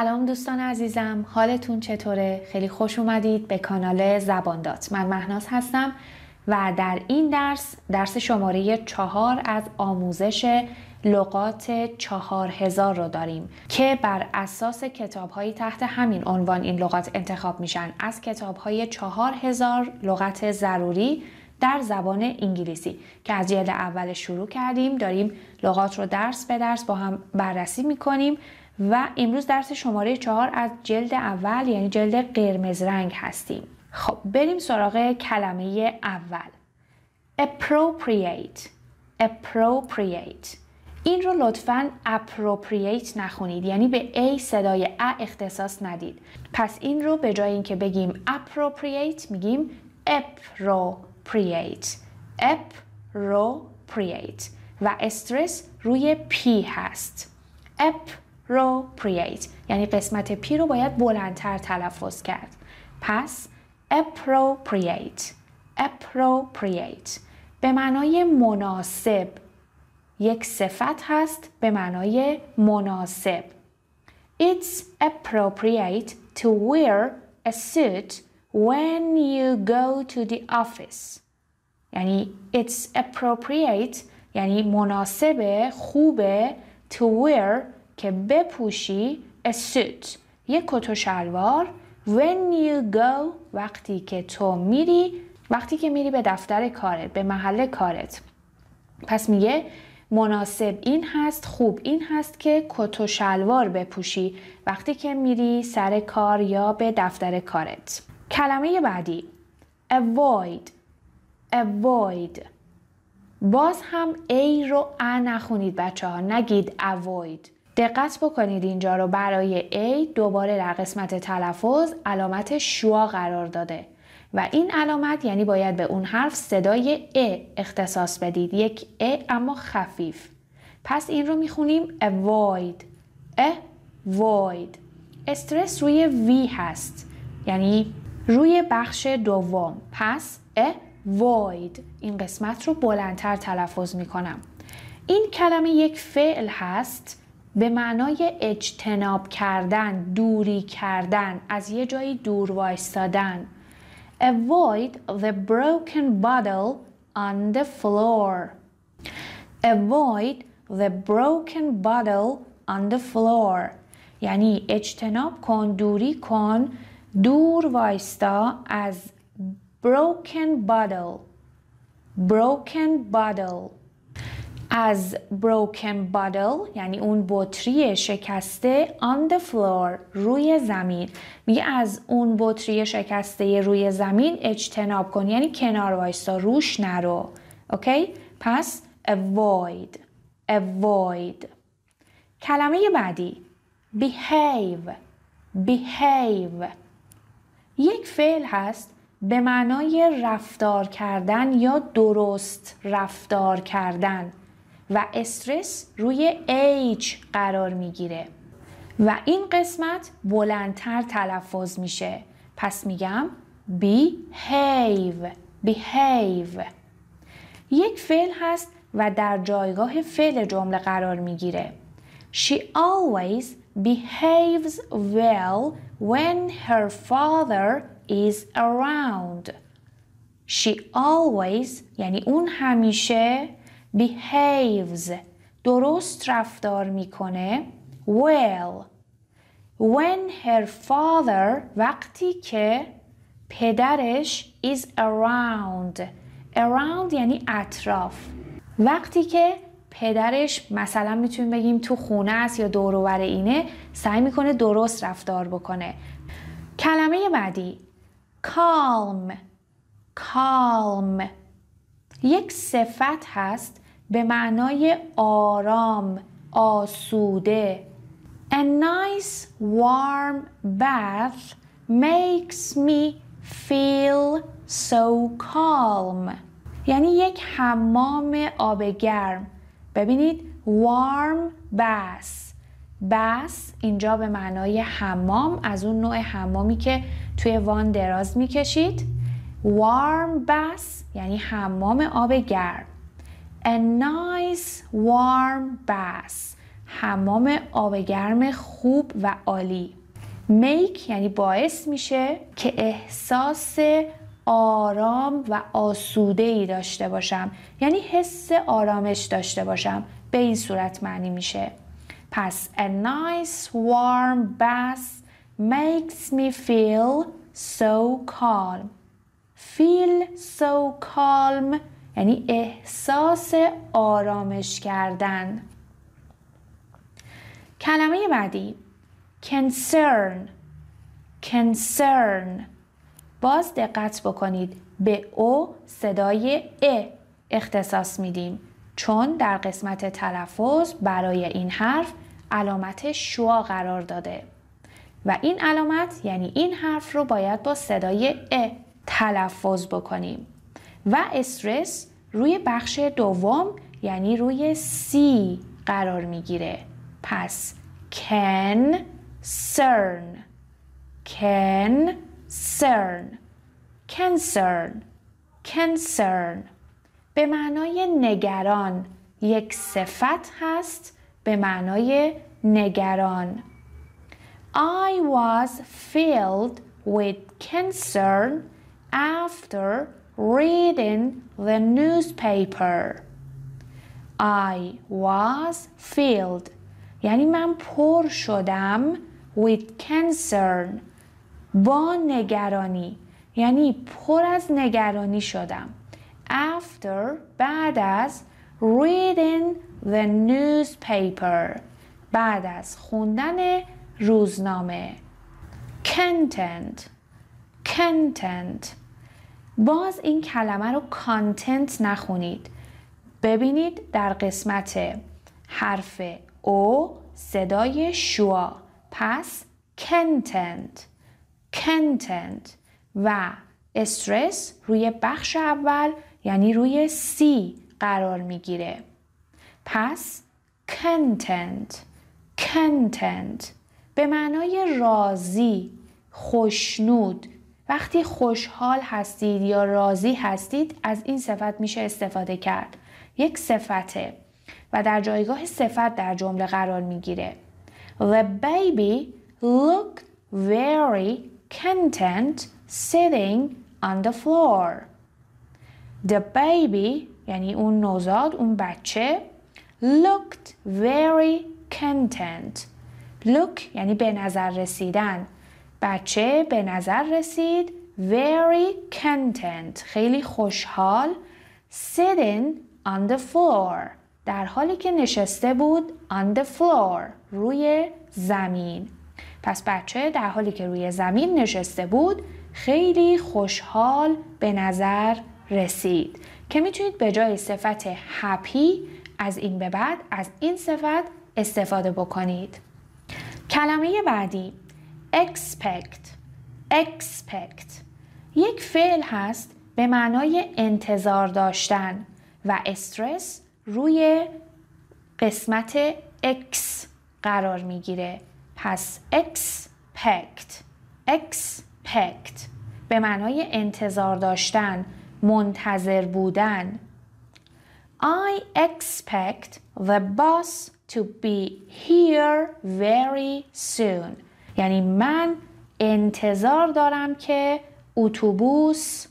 سلام دوستان عزیزم حالتون چطوره؟ خیلی خوش اومدید به کانال زبان دات من مهناز هستم و در این درس درس شماره چهار از آموزش لغات چهار هزار رو داریم که بر اساس کتاب تحت همین عنوان این لغات انتخاب میشن از کتاب های چهار هزار لغت ضروری در زبان انگلیسی که از جلد اول شروع کردیم داریم لغات رو درس به درس با هم بررسی میکنیم و امروز درس شماره چهار از جلد اول یعنی جلد قرمز رنگ هستیم خب بریم سراغ کلمه اول appropriate appropriate این رو لطفا appropriate نخونید یعنی به A صدای ا اختصاص ندید پس این رو به جای اینکه بگیم appropriate میگیم appropriate appropriate و استرس روی P هست appropriate رو یعنی قسمت پی رو باید بلندتر تلفظ کرد پس appropriate appropriate به معنای مناسب یک صفت هست به معنای مناسب It's appropriate to wear a suit when you go to the office. یعنی it's appropriate یعنی مناسبه خوبه to wear که بپوشی a suit یک کت و شلوار when you go وقتی که تو میری وقتی که میری به دفتر کارت به محل کارت پس میگه مناسب این هست خوب این هست که کت و شلوار بپوشی وقتی که میری سر کار یا به دفتر کارت کلمه بعدی avoid avoid باز هم ای رو ا نخونید بچه ها نگید avoid دقت بکنید اینجا رو برای A دوباره در قسمت تلفظ علامت شوا قرار داده و این علامت یعنی باید به اون حرف صدای ا اختصاص بدید یک ا اما خفیف پس این رو میخونیم avoid void استرس روی وی هست یعنی روی بخش دوم پس avoid این قسمت رو بلندتر تلفظ میکنم این کلمه یک فعل هست به معنای اجتناب کردن، دوری کردن، از یه جایی دور وایستادن. Avoid the broken bottle on the floor. Avoid the broken bottle on the floor. یعنی اجتناب کن، دوری کن، دور وایستا از broken bottle. Broken bottle. از broken bottle یعنی اون بطری شکسته on the floor روی زمین میگه از اون بطری شکسته روی زمین اجتناب کن یعنی کنار وایستا روش نرو اوکی پس avoid avoid کلمه بعدی behave behave یک فعل هست به معنای رفتار کردن یا درست رفتار کردن و استرس روی ایچ قرار میگیره و این قسمت بلندتر تلفظ میشه پس میگم behave behave یک فعل هست و در جایگاه فعل جمله قرار میگیره She always behaves well when her father is around She always یعنی اون همیشه behaves درست رفتار میکنه well when her father وقتی که پدرش is around around یعنی اطراف وقتی که پدرش مثلا میتونیم بگیم تو خونه است یا دوروبر اینه سعی میکنه درست رفتار بکنه کلمه بعدی calm calm یک صفت هست به معنای آرام آسوده A nice warm bath makes me feel so calm یعنی یک حمام آب گرم ببینید warm bath بس اینجا به معنای حمام از اون نوع حمامی که توی وان دراز میکشید warm bath یعنی حمام آب گرم A nice warm bath حمام آب گرم خوب و عالی make یعنی باعث میشه که احساس آرام و آسوده ای داشته باشم یعنی حس آرامش داشته باشم به این صورت معنی میشه پس a nice warm bath makes me feel so calm feel so calm یعنی احساس آرامش کردن کلمه بعدی concern concern باز دقت بکنید به او صدای ا اختصاص میدیم چون در قسمت تلفظ برای این حرف علامت شوا قرار داده و این علامت یعنی این حرف رو باید با صدای ا تلفظ بکنیم و استرس روی بخش دوم یعنی روی سی قرار میگیره پس can cern can cern concern concern به معنای نگران یک صفت هست به معنای نگران I was filled with concern after reading the newspaper. I was filled یعنی من پر شدم with concern با نگرانی یعنی پر از نگرانی شدم after بعد از reading the newspaper بعد از خوندن روزنامه content content باز این کلمه رو کانتنت نخونید ببینید در قسمت حرف او صدای شوا پس کنتنت کنتنت و استرس روی بخش اول یعنی روی سی قرار میگیره پس کنتنت کنتنت به معنای راضی خوشنود وقتی خوشحال هستید یا راضی هستید از این صفت میشه استفاده کرد. یک صفته و در جایگاه صفت در جمله قرار میگیره. The baby looked very content sitting on the floor. The baby یعنی اون نوزاد اون بچه looked very content. look یعنی به نظر رسیدن بچه به نظر رسید very content خیلی خوشحال sitting on the floor در حالی که نشسته بود on the floor روی زمین پس بچه در حالی که روی زمین نشسته بود خیلی خوشحال به نظر رسید که میتونید به جای صفت happy از این به بعد از این صفت استفاده بکنید کلمه بعدی expect expect یک فعل هست به معنای انتظار داشتن و استرس روی قسمت x قرار میگیره پس expect expect به معنای انتظار داشتن منتظر بودن I expect the bus to be here very soon یعنی من انتظار دارم که اتوبوس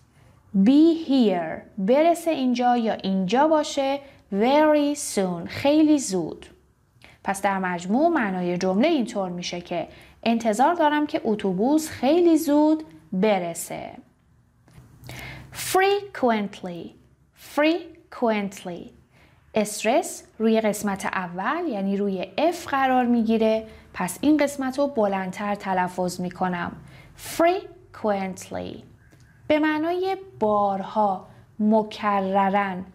be here برسه اینجا یا اینجا باشه very soon خیلی زود پس در مجموع معنای جمله اینطور میشه که انتظار دارم که اتوبوس خیلی زود برسه frequently frequently استرس روی قسمت اول یعنی روی F قرار میگیره پس این قسمت رو بلندتر تلفظ می کنم frequently به معنای بارها مکررن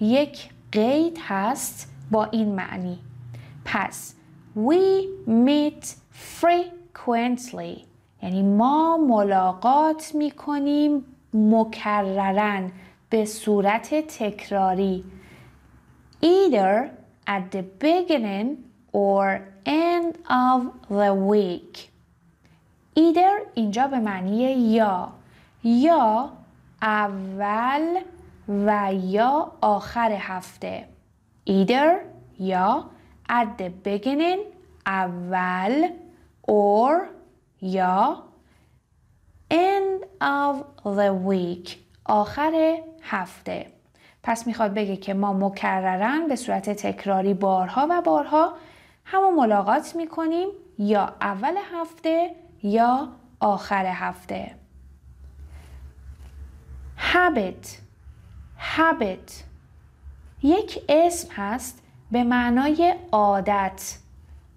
یک قید هست با این معنی پس we meet frequently یعنی ما ملاقات می کنیم مکررن به صورت تکراری either at the beginning or end of the week either اینجا به معنی یا یا اول و یا آخر هفته either یا at the beginning اول or یا end of the week آخر هفته پس میخواد بگه که ما مکررن به صورت تکراری بارها و بارها همو ملاقات میکنیم یا اول هفته یا آخر هفته habit habit یک اسم هست به معنای عادت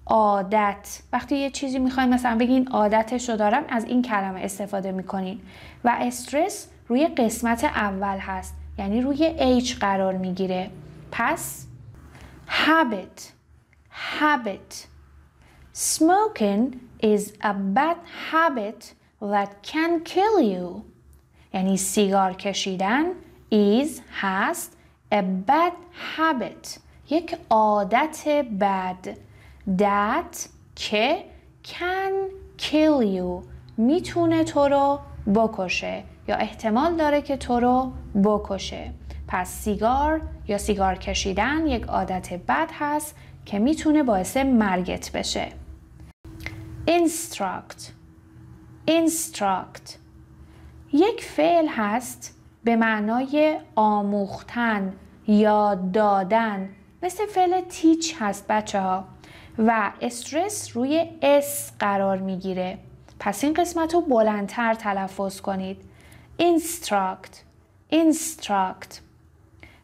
عادت وقتی یه چیزی میخوایم مثلا بگین عادتش رو دارم از این کلمه استفاده میکنین و استرس روی قسمت اول هست یعنی روی H قرار میگیره پس habit habit. Smoking is a bad habit that can kill you. یعنی سیگار کشیدن is هست a bad habit یک عادت بد that که can kill you میتونه تو رو بکشه یا احتمال داره که تو رو بکشه پس سیگار یا سیگار کشیدن یک عادت بد هست که میتونه باعث مرگت بشه instruct instruct یک فعل هست به معنای آموختن یا دادن مثل فعل تیچ هست بچه ها و استرس روی اس قرار میگیره پس این قسمت رو بلندتر تلفظ کنید instruct instruct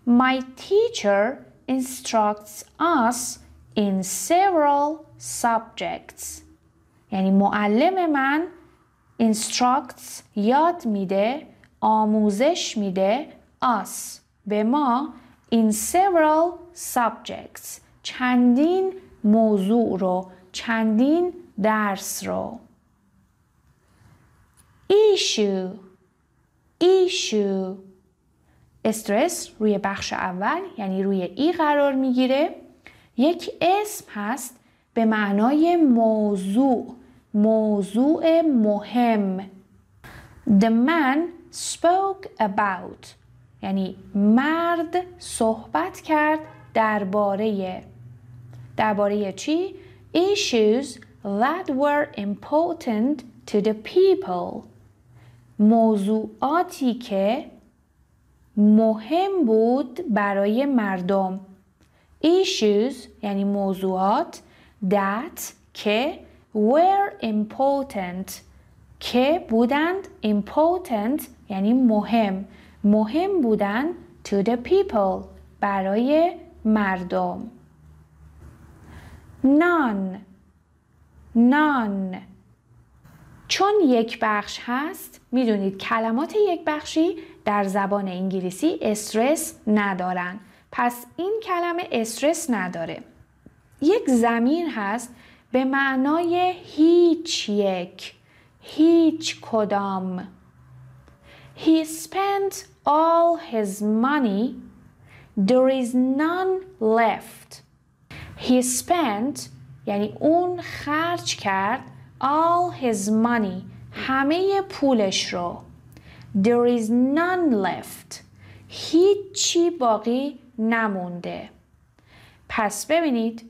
my teacher instructs us in several subjects یعنی معلم من instructs یاد میده آموزش میده us به ما in several subjects چندین موضوع رو چندین درس رو issue issue استرس روی بخش اول یعنی روی ای قرار میگیره یک اسم هست به معنای موضوع موضوع مهم The man spoke about یعنی مرد صحبت کرد درباره درباره چی؟ Issues that were important to the people موضوعاتی که مهم بود برای مردم issues یعنی موضوعات that که were important که بودند important یعنی مهم مهم بودند to the people برای مردم none none چون یک بخش هست میدونید کلمات یک بخشی در زبان انگلیسی استرس ندارند پس این کلمه استرس نداره یک زمین هست به معنای هیچ یک هیچ کدام He spent all his money There is none left He spent یعنی اون خرج کرد all his money همه پولش رو There is none left هیچی باقی نمونده پس ببینید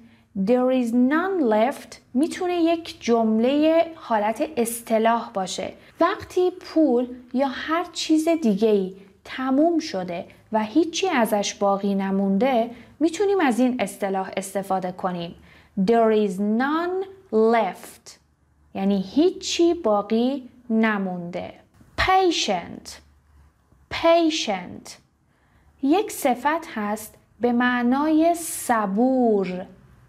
there is none left میتونه یک جمله حالت اصطلاح باشه وقتی پول یا هر چیز دیگه ای تموم شده و هیچی ازش باقی نمونده میتونیم از این اصطلاح استفاده کنیم there is none left یعنی هیچی باقی نمونده patient patient یک صفت هست به معنای صبور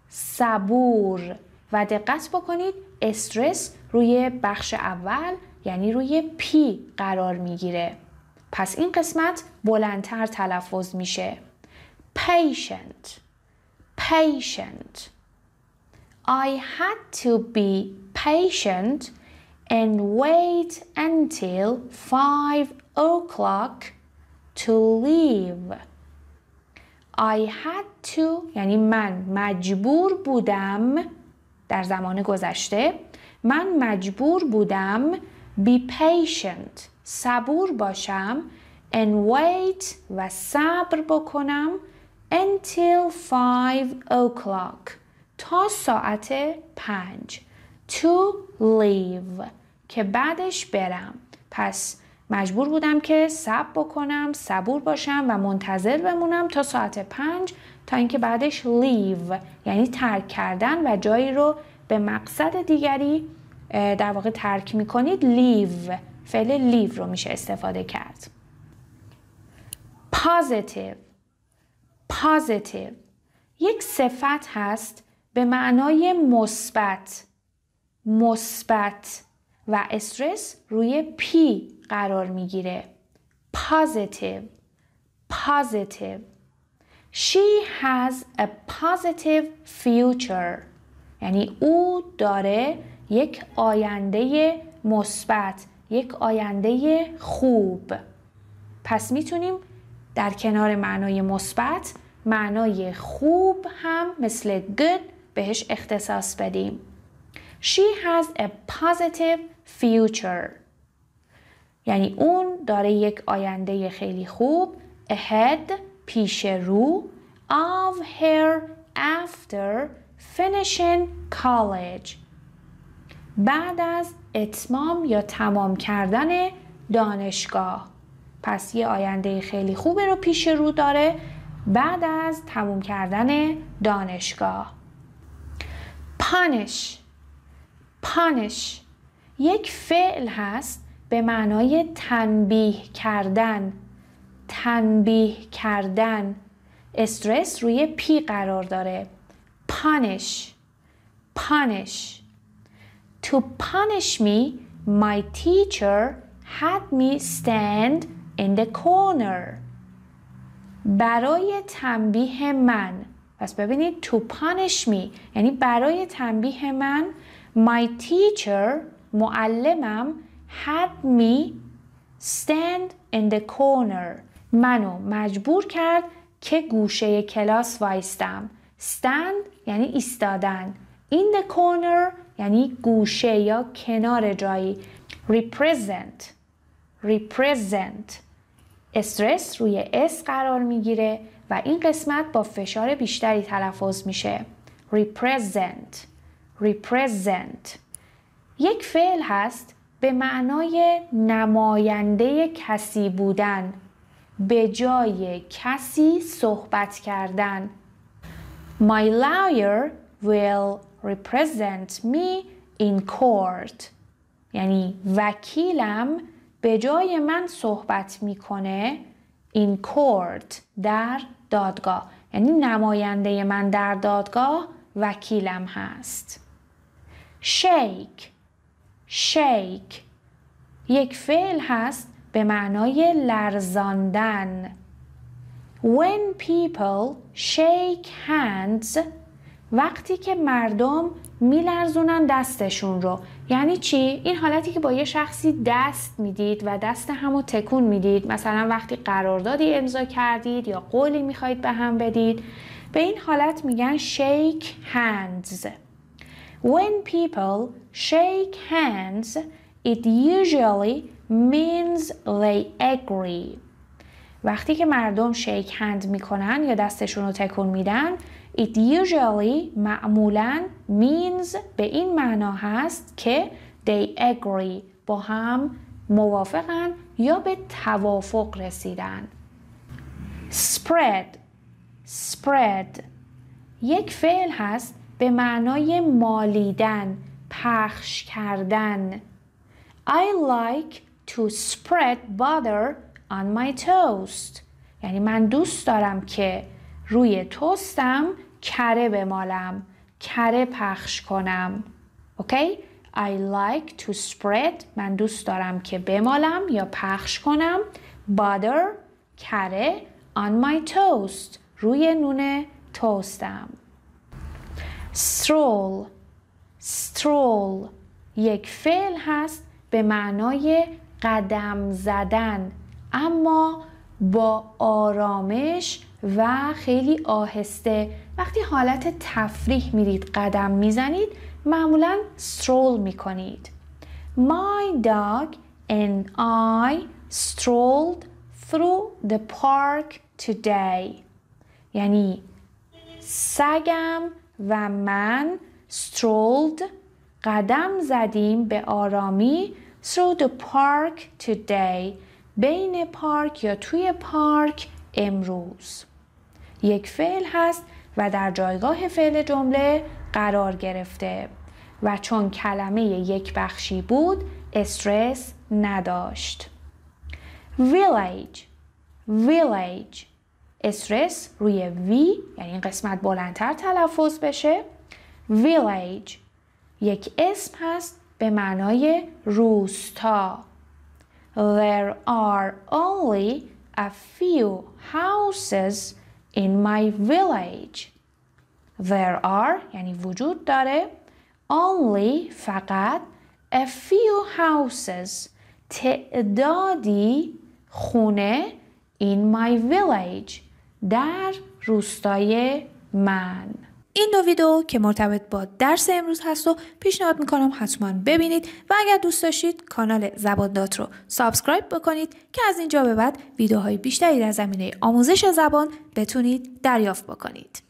صبور و دقت بکنید استرس روی بخش اول یعنی روی پی قرار میگیره پس این قسمت بلندتر تلفظ میشه patient patient I had to be patient and wait until 5 o'clock to leave I had to یعنی من مجبور بودم در زمان گذشته من مجبور بودم be patient صبور باشم and wait و صبر بکنم until five o'clock تا ساعت پنج to leave که بعدش برم پس مجبور بودم که صبر بکنم صبور باشم و منتظر بمونم تا ساعت پنج تا اینکه بعدش لیو یعنی ترک کردن و جایی رو به مقصد دیگری در واقع ترک میکنید لیو فعل لیو رو میشه استفاده کرد پازیتیو پازیتیو یک صفت هست به معنای مثبت مثبت و استرس روی پی قرار میگیره positive positive she has a positive future یعنی او داره یک آینده مثبت یک آینده خوب پس میتونیم در کنار معنای مثبت معنای خوب هم مثل good بهش اختصاص بدیم She has a positive future یعنی اون داره یک آینده خیلی خوب ahead پیش رو of her after finishing college بعد از اتمام یا تمام کردن دانشگاه پس یه آینده خیلی خوبه رو پیش رو داره بعد از تموم کردن دانشگاه پانش پانش یک فعل هست به معنای تنبیه کردن تنبیه کردن استرس روی پی قرار داره پانش پانش To punish me, my teacher had me stand in the corner. برای تنبیه من پس ببینید to punish me یعنی برای تنبیه من my teacher معلمم had me stand in the corner منو مجبور کرد که گوشه کلاس وایستم stand یعنی ایستادن in the corner یعنی گوشه یا کنار جایی represent represent استرس روی اس قرار میگیره و این قسمت با فشار بیشتری تلفظ میشه represent represent یک فعل هست به معنای نماینده کسی بودن به جای کسی صحبت کردن My lawyer will represent me in court یعنی وکیلم به جای من صحبت میکنه in court در دادگاه یعنی نماینده من در دادگاه وکیلم هست shake شیک یک فعل هست به معنای لرزاندن When people shake hands وقتی که مردم میلرزونن دستشون رو یعنی چی؟ این حالتی که با یه شخصی دست میدید و دست همو تکون میدید مثلا وقتی قراردادی امضا کردید یا قولی میخواید به هم بدید به این حالت میگن shake hands When people shake hands, it usually means they agree. وقتی که مردم شیک هند میکنن یا دستشون رو تکون میدن It usually معمولا means به این معنا هست که they agree با هم موافقن یا به توافق رسیدن spread spread یک فعل هست به معنای مالیدن، پخش کردن. I like to spread butter on my toast. یعنی من دوست دارم که روی توستم کره بمالم، کره پخش کنم. اوکی؟ I like to spread من دوست دارم که بمالم یا پخش کنم butter کره on my toast روی نون توستم stroll stroll یک فعل هست به معنای قدم زدن اما با آرامش و خیلی آهسته وقتی حالت تفریح میرید قدم میزنید معمولا سترول میکنید My dog and I strolled through the park today یعنی سگم و من strolled قدم زدیم به آرامی through the park today بین پارک یا توی پارک امروز یک فعل هست و در جایگاه فعل جمله قرار گرفته و چون کلمه یک بخشی بود استرس نداشت village village استرس روی وی یعنی این قسمت بلندتر تلفظ بشه Village یک اسم هست به معنای روستا There are only a few houses in my village There are یعنی وجود داره Only فقط a few houses تعدادی خونه in my village در روستای من این دو ویدیو که مرتبط با درس امروز هست و پیشنهاد میکنم حتما ببینید و اگر دوست داشتید کانال زبان دات رو سابسکرایب بکنید که از اینجا به بعد ویدیوهای بیشتری در زمینه آموزش زبان بتونید دریافت بکنید